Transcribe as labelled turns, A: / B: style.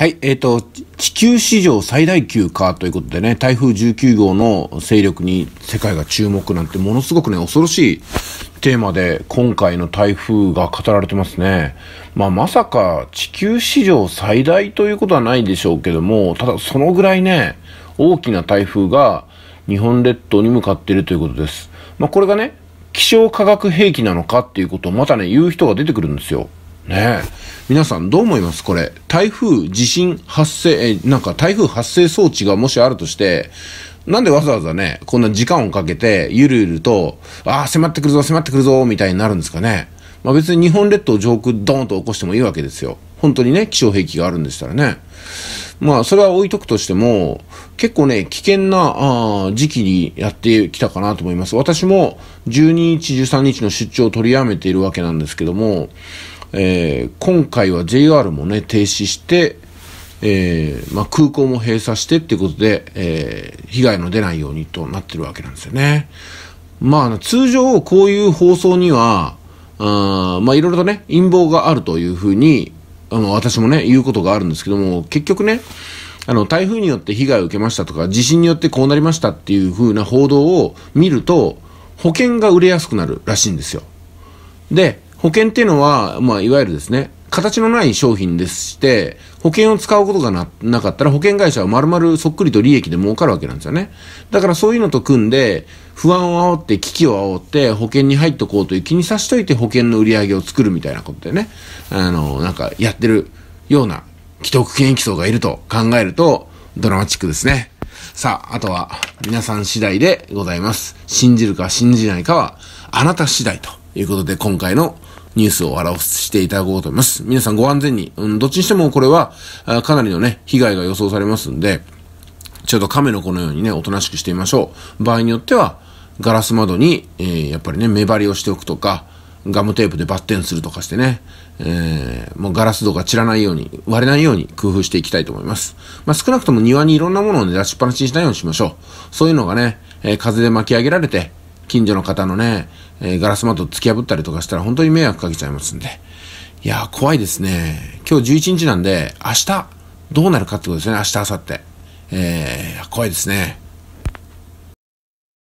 A: はい、えー、と、地球史上最大級かということでね、台風19号の勢力に世界が注目なんて、ものすごくね、恐ろしいテーマで、今回の台風が語られてますね。まあ、まさか地球史上最大ということはないでしょうけども、ただそのぐらいね、大きな台風が日本列島に向かっているということです。まあ、これがね、気象科学兵器なのかっていうことをまたね、言う人が出てくるんですよ。ね皆さんどう思いますこれ。台風、地震発生、え、なんか台風発生装置がもしあるとして、なんでわざわざね、こんな時間をかけて、ゆるゆると、ああ、迫ってくるぞ、迫ってくるぞ、みたいになるんですかね。まあ別に日本列島上空ドーンと起こしてもいいわけですよ。本当にね、気象兵器があるんでしたらね。まあそれは置いとくとしても、結構ね、危険なあ時期にやってきたかなと思います。私も12日、13日の出張を取りやめているわけなんですけども、えー、今回は JR もね、停止して、えー、まあ、空港も閉鎖してっていうことで、えー、被害の出ないようにとなってるわけなんですよね。まあ、通常こういう放送には、あまあいろいろとね、陰謀があるというふうに、あの、私もね、言うことがあるんですけども、結局ね、あの、台風によって被害を受けましたとか、地震によってこうなりましたっていうふうな報道を見ると、保険が売れやすくなるらしいんですよ。で、保険っていうのは、まあ、いわゆるですね、形のない商品でして、保険を使うことがななかったら保険会社は丸々そっくりと利益で儲かるわけなんですよね。だからそういうのと組んで、不安を煽って危機を煽って保険に入っとこうという気にさしといて保険の売り上げを作るみたいなことでね、あの、なんかやってるような既得権益層がいると考えるとドラマチックですね。さあ、あとは皆さん次第でございます。信じるか信じないかはあなた次第ということで今回のニュースを表していただこうと思います。皆さんご安全に。うん、どっちにしてもこれは、かなりのね、被害が予想されますんで、ちょっと亀の子のようにね、おとなしくしてみましょう。場合によっては、ガラス窓に、えー、やっぱりね、目張りをしておくとか、ガムテープでバッテンするとかしてね、えー、もうガラス戸が散らないように、割れないように工夫していきたいと思います。まあ、少なくとも庭にいろんなものをね、出しっぱなしにしないようにしましょう。そういうのがね、えー、風で巻き上げられて、近所の方のね、えー、ガラス窓突き破ったりとかしたら本当に迷惑かけちゃいますんで。いやー、怖いですね。今日11日なんで、明日、どうなるかってことですね。明日、明後日。えー、怖いですね。